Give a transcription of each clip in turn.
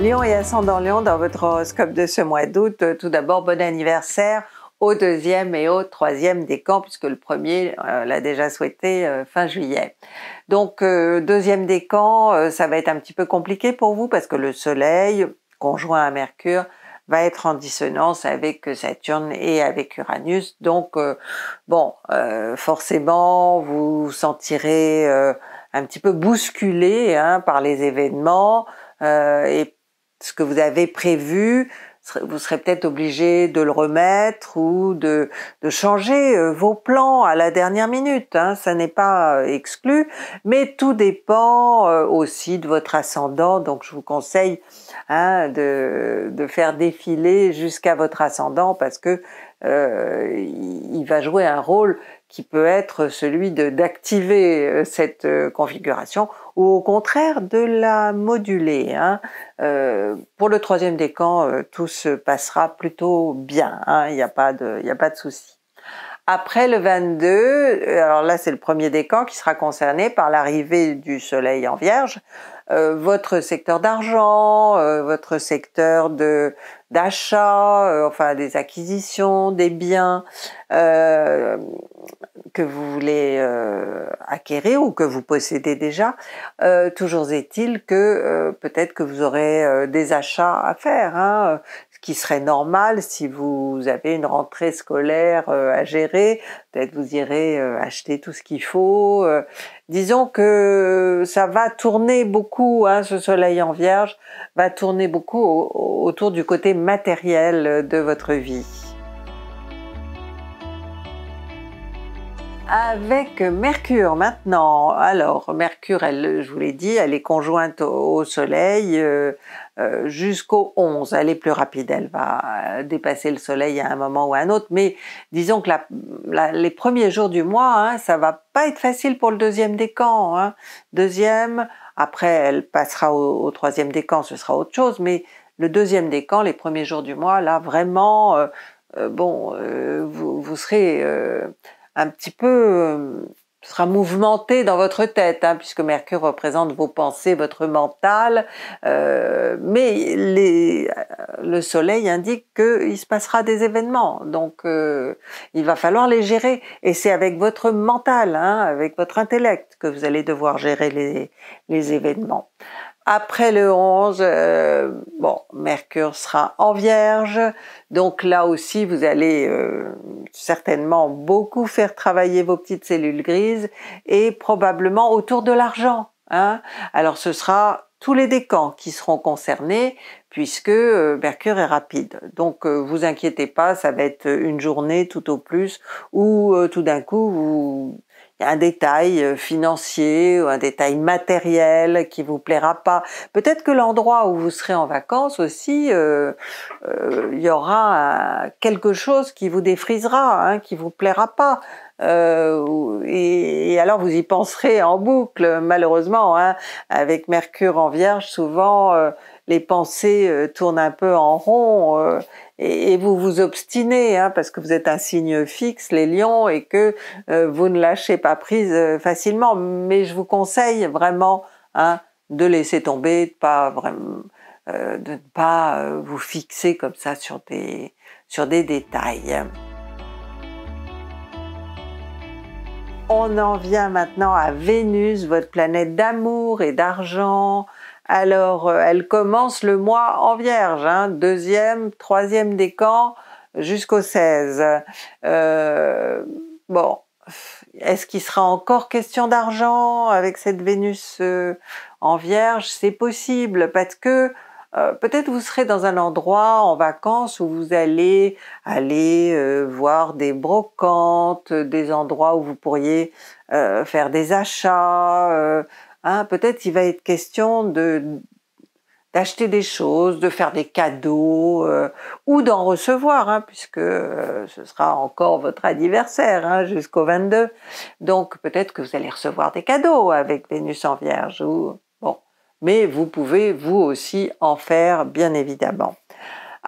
Lyon et ascendant Lyon, dans votre horoscope de ce mois d'août. Euh, tout d'abord, bon anniversaire au deuxième et au troisième décan, puisque le premier euh, l'a déjà souhaité euh, fin juillet. Donc, deuxième deuxième décan, ça va être un petit peu compliqué pour vous parce que le Soleil, conjoint à Mercure, va être en dissonance avec Saturne et avec Uranus. Donc, bon, forcément, vous vous sentirez un petit peu bousculé hein, par les événements et ce que vous avez prévu, vous serez peut-être obligé de le remettre ou de, changer euh, vos plans à la dernière minute, hein, ça n'est pas euh, exclu, mais tout dépend euh, aussi de votre ascendant, donc je vous conseille hein, de, faire défiler jusqu'à votre ascendant parce que il va jouer un rôle qui peut être celui d'activer euh, cette euh, configuration ou au contraire de la moduler. Hein. Euh, pour le troisième décan, tout se passera plutôt bien, hein. il n'y a pas de, y a pas de souci. Après le 22, euh, alors là c'est le premier décan qui sera concerné par l'arrivée du Soleil en Vierge, euh, votre secteur d'argent, euh, votre secteur de d'achat, enfin des acquisitions, des biens que vous voulez acquérir ou que vous possédez déjà. toujours est-il que peut-être que vous aurez des achats à faire. Hein qui serait normal si vous avez une rentrée scolaire euh, à gérer, peut-être vous irez euh, acheter tout ce qu'il faut. Euh. Disons que ça va tourner beaucoup, hein, ce soleil en vierge va tourner beaucoup autour du côté matériel de votre vie. avec Mercure maintenant. Alors, Mercure, elle, je vous l'ai dit, elle est conjointe au, Soleil euh, jusqu'au 11. Elle est plus rapide, elle va euh, dépasser le soleil à un moment ou à un autre, mais disons que les premiers jours du mois, hein, ça va pas être facile pour le deuxième décan. Hein. Deuxième, après elle passera au, troisième décan, ce sera autre chose, mais le deuxième décan, les premiers jours du mois, là vraiment, euh, bon, vous, vous, serez un petit peu sera mouvementé dans votre tête, hein, puisque Mercure représente vos pensées, votre mental, euh, mais euh, le Soleil indique qu'il se passera des événements, donc euh, il va falloir les gérer, et c'est avec votre mental, hein, avec votre intellect que vous allez devoir gérer les événements. Après le 11, euh, bon, Mercure sera en Vierge, donc là aussi vous allez euh, certainement beaucoup faire travailler vos petites cellules grises et probablement autour de l'argent. Hein Alors ce sera tous les décans qui seront concernés puisque euh, Mercure est rapide. Donc vous inquiétez pas, ça va être une journée tout au plus où tout d'un coup vous un détail euh, financier ou un détail matériel qui vous plaira pas. Peut-être que l'endroit où vous serez en vacances aussi, euh, euh, il y aura quelque chose qui vous défrisera, hein, qui vous plaira pas. et, alors vous y penserez en boucle, malheureusement, hein, avec Mercure en Vierge, souvent les pensées euh, tournent un peu en rond euh, et, vous vous obstinez hein, parce que vous êtes un signe fixe, les lions, et que euh, vous ne lâchez pas prise facilement. Mais je vous conseille vraiment hein, de laisser tomber, de pas de ne pas vous fixer comme ça sur sur des détails. On en vient maintenant à Vénus, votre planète d'amour et d'argent, alors, euh, elle commence le mois en Vierge, hein, deuxième, troisième décan jusqu'au 16. Euh, bon, est-ce qu'il sera encore question d'argent avec cette Vénus euh, en Vierge C'est possible parce que peut-être vous serez dans un endroit en vacances où vous allez aller voir des brocantes, des endroits où vous pourriez faire des achats, Hein, peut-être il va être question de d'acheter des choses, de faire des cadeaux euh, ou d'en recevoir, hein, puisque euh, ce sera encore votre anniversaire hein, jusqu'au 22. Donc peut-être que vous allez recevoir des cadeaux avec Vénus en Vierge. Ou, bon, mais vous pouvez vous aussi en faire, bien évidemment.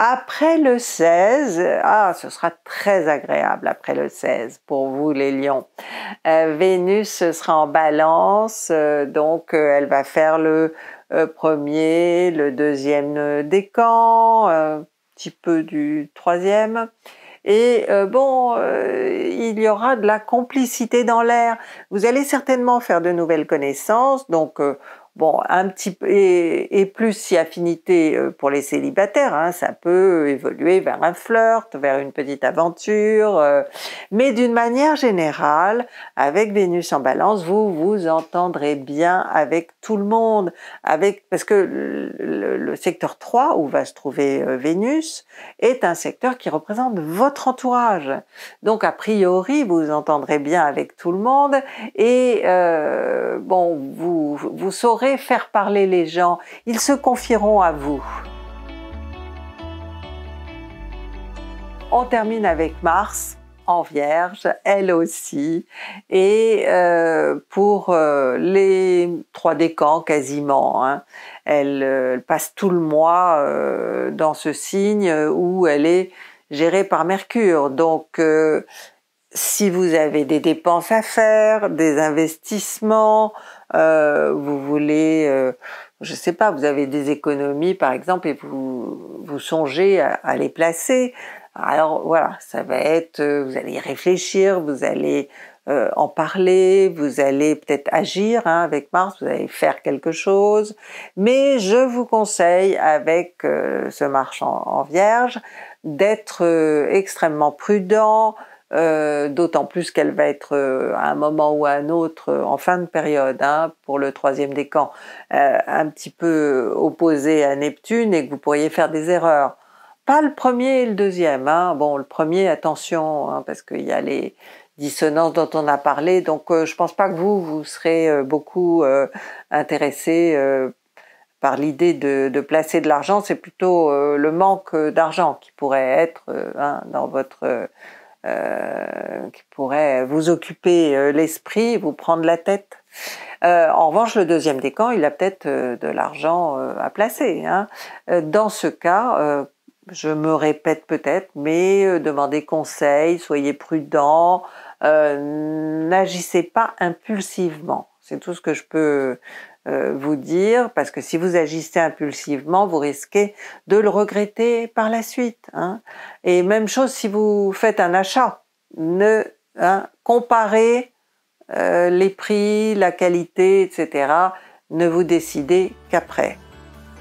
Après le 16, ah, ce sera très agréable après le 16 pour vous les lions. Euh, Vénus sera en balance, euh, donc euh, elle va faire le premier, le deuxième décan, un petit peu du troisième. Et bon, il y aura de la complicité dans l'air. Vous allez certainement faire de nouvelles connaissances, donc Bon, un petit peu, et, plus si affinité euh, pour les célibataires, hein, ça peut évoluer vers un flirt, vers une petite aventure, euh, mais d'une manière générale, avec Vénus en balance, vous vous entendrez bien avec tout le monde, avec, parce que le, secteur 3, où va se trouver euh, Vénus, est un secteur qui représente votre entourage. Donc, a priori, vous vous entendrez bien avec tout le monde, et bon, vous, vous saurez faire parler les gens, ils se confieront à vous. On termine avec Mars en Vierge, elle aussi, et euh, pour euh, les trois décans quasiment. Hein, elle, euh, elle, passe tout le mois dans ce signe où elle est gérée par Mercure, donc si vous avez des dépenses à faire, des investissements, euh, vous voulez, euh, je sais pas, vous avez des économies par exemple et vous, vous songez à, les placer. Alors voilà, ça va être, euh, vous allez réfléchir, vous allez euh, en parler, vous allez peut-être agir hein, avec Mars, vous allez faire quelque chose. Mais je vous conseille avec ce marchand en vierge d'être extrêmement prudent, euh, d'autant plus qu'elle va être euh, à un moment ou à un autre euh, en fin de période hein, pour le troisième décan un petit peu opposé à Neptune et que vous pourriez faire des erreurs. Pas le premier et le deuxième. Hein. Bon, le premier, attention, hein, parce qu'il y a les dissonances dont on a parlé, donc je pense pas que vous, vous serez beaucoup intéressé par l'idée de, placer de l'argent, c'est plutôt le manque d'argent qui pourrait être dans votre euh, qui pourrait vous occuper euh, l'esprit, vous prendre la tête. Euh, en revanche, le deuxième décan, il a peut-être de l'argent à placer. Hein. Dans ce cas, je me répète peut-être, mais demandez conseil, soyez prudent, n'agissez pas impulsivement. C'est tout ce que je peux euh, vous dire, parce que si vous agissez impulsivement, vous risquez de le regretter par la suite. Hein. Et même chose si vous faites un achat, ne hein, comparez euh, les prix, la qualité, etc. Ne vous décidez qu'après.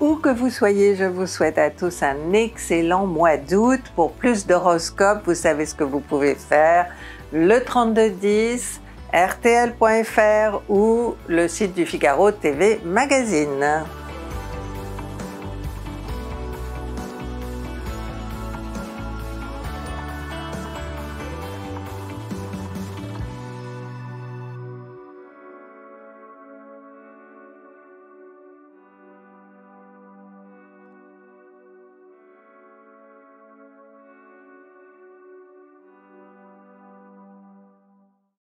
Où que vous soyez, je vous souhaite à tous un excellent mois d'août. Pour plus d'horoscopes, vous savez ce que vous pouvez faire. Le 32 10 rtl.fr ou le site du Figaro TV Magazine.